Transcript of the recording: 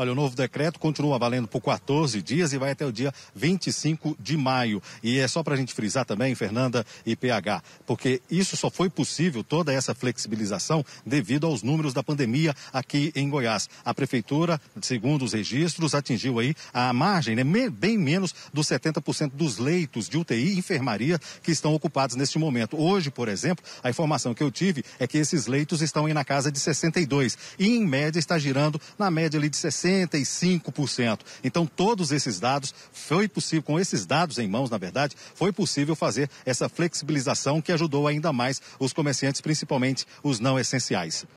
Olha, o novo decreto continua valendo por 14 dias e vai até o dia 25 de maio. E é só para a gente frisar também, Fernanda e PH, porque isso só foi possível, toda essa flexibilização, devido aos números da pandemia aqui em Goiás. A prefeitura, segundo os registros, atingiu aí a margem, né, bem menos dos 70% dos leitos de UTI e enfermaria que estão ocupados neste momento. Hoje, por exemplo, a informação que eu tive é que esses leitos estão aí na casa de 62 e, em média, está girando na média ali de 60. 65%. Então, todos esses dados, foi possível, com esses dados em mãos, na verdade, foi possível fazer essa flexibilização que ajudou ainda mais os comerciantes, principalmente os não essenciais.